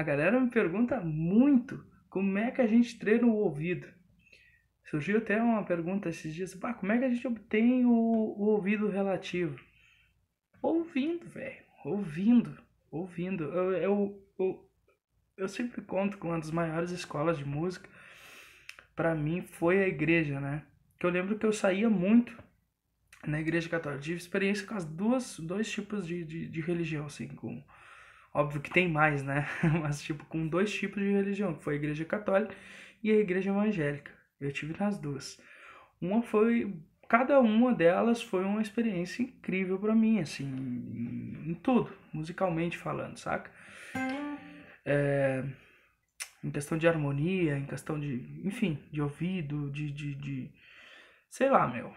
A galera me pergunta muito como é que a gente treina o ouvido. Surgiu até uma pergunta esses dias, como é que a gente obtém o, o ouvido relativo? Ouvindo, velho, ouvindo, ouvindo. Eu, eu, eu, eu sempre conto com uma das maiores escolas de música, para mim foi a igreja, né? Que eu lembro que eu saía muito na igreja católica, tive experiência com as duas, dois tipos de, de, de religião, assim, com Óbvio que tem mais, né? Mas, tipo, com dois tipos de religião, que foi a igreja católica e a igreja evangélica. Eu tive nas duas. Uma foi... Cada uma delas foi uma experiência incrível para mim, assim, em, em tudo, musicalmente falando, saca? É, em questão de harmonia, em questão de, enfim, de ouvido, de, de, de sei lá, meu,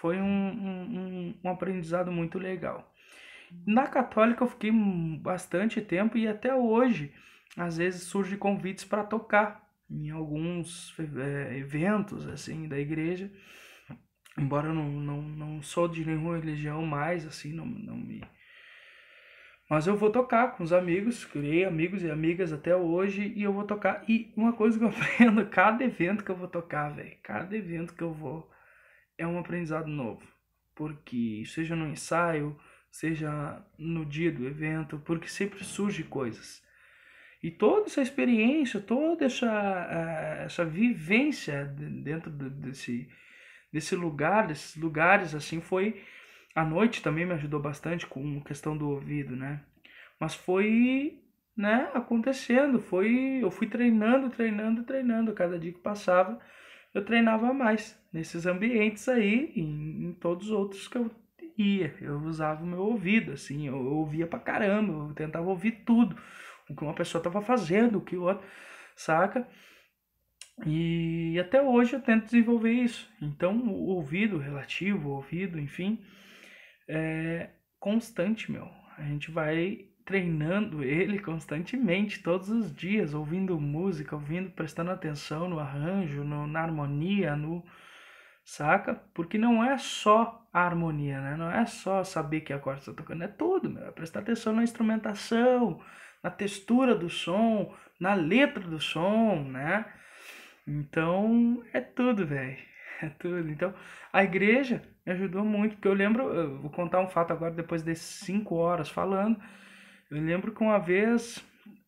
foi um, um, um aprendizado muito legal. Na Católica eu fiquei bastante tempo e até hoje, às vezes, surgem convites para tocar em alguns é, eventos assim da igreja. Embora eu não, não, não sou de nenhuma religião mais, assim, não, não me. Mas eu vou tocar com os amigos, criei amigos e amigas até hoje e eu vou tocar. E uma coisa que eu aprendo, cada evento que eu vou tocar, velho, cada evento que eu vou é um aprendizado novo. Porque seja no ensaio, seja no dia do evento, porque sempre surge coisas. E toda essa experiência, toda essa, eh, essa vivência dentro desse, desse lugar, desses lugares, assim, foi. A noite também me ajudou bastante com questão do ouvido, né? Mas foi, né, acontecendo, foi. Eu fui treinando, treinando, treinando. Cada dia que passava, eu treinava mais nesses ambientes aí, em, em todos os outros que eu ia. Eu usava o meu ouvido, assim, eu, ouvia pra caramba, eu tentava ouvir tudo. O que uma pessoa tava fazendo, o que outro saca? E até hoje eu tento desenvolver isso. Então, o ouvido relativo, o ouvido, enfim, é constante, meu. A gente vai treinando ele constantemente, todos os dias, ouvindo música, ouvindo, prestando atenção no arranjo, no, na harmonia, no, saca? Porque não é só a harmonia, né? Não é só saber que acorde está tocando, é tudo, meu. É prestar atenção na instrumentação, na textura do som, na letra do som, né? Então, é tudo, velho. É tudo. Então, a igreja me ajudou muito, porque eu lembro, eu vou contar um fato agora depois de cinco horas falando. Eu lembro que uma vez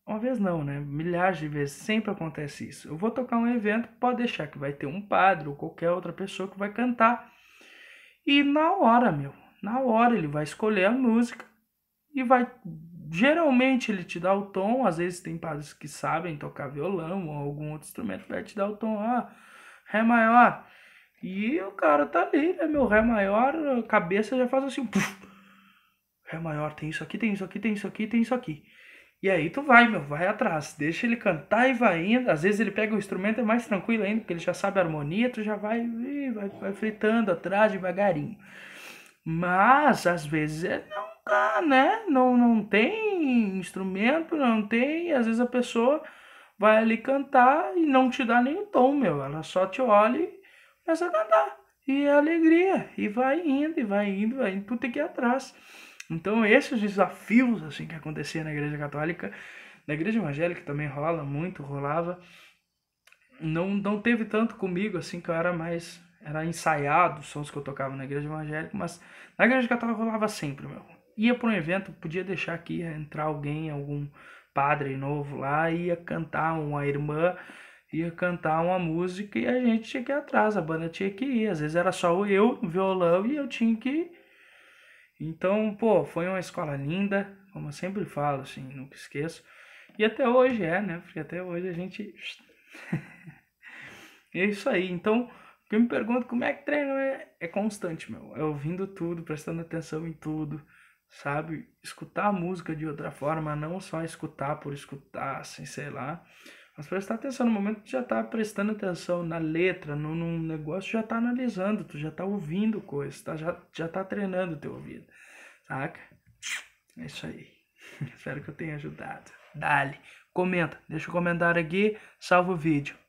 uma vez não, né? Milhares de vezes sempre acontece isso. Eu vou tocar um evento, pode deixar que vai ter um padre ou qualquer outra pessoa que vai cantar. E na hora, meu, na hora ele vai escolher a música e vai geralmente ele te dá o tom, às vezes tem padres que sabem tocar violão ou algum outro instrumento, vai te dar o tom, ah, Ré maior. E o cara tá ali, né, meu Ré maior, a cabeça já faz assim, puf, Ré maior, tem isso aqui, tem isso aqui, tem isso aqui, tem isso aqui. E aí tu vai, meu, vai atrás. Deixa ele cantar e vai indo. Às vezes ele pega o instrumento, é mais tranquilo ainda, porque ele já sabe a harmonia, tu já vai, vai, vai fritando atrás devagarinho. Mas às vezes é não dá, né? Não, não tem instrumento, não tem. Às vezes a pessoa vai ali cantar e não te dá nem o tom, meu. Ela só te olha e começa a cantar. E é alegria. E vai indo, e vai indo, vai indo. Tu tem que ir atrás. Então, esses desafios assim que acontecia na Igreja Católica, na Igreja Evangélica também rola muito, rolava. Não, não teve tanto comigo assim que eu era mais era ensaiado os sons que eu tocava na igreja evangélica, mas na igreja católica rolava sempre, meu. Ia para um evento, podia deixar que ia entrar alguém, algum padre novo lá, ia cantar uma irmã, ia cantar uma música e a gente tinha que ir atrás, a banda tinha que ir. Às vezes era só eu, violão e eu tinha que então, pô, foi uma escola linda, como eu sempre falo, assim, nunca esqueço. E até hoje é, né? Porque até hoje a gente. é isso aí. Então, eu me pergunto como é que treino é, é constante, meu. É ouvindo tudo, prestando atenção em tudo, sabe? Escutar a música de outra forma, não só escutar por escutar, assim, sei lá. Mas prestar atenção no momento tu já tá prestando atenção na letra, no, no negócio, já tá analisando, tu já tá ouvindo coisas, tá? já, já tá treinando o teu ouvido, saca? É isso aí. Espero que eu tenha ajudado. Dale, comenta, deixa o um comentário aqui, salva o vídeo.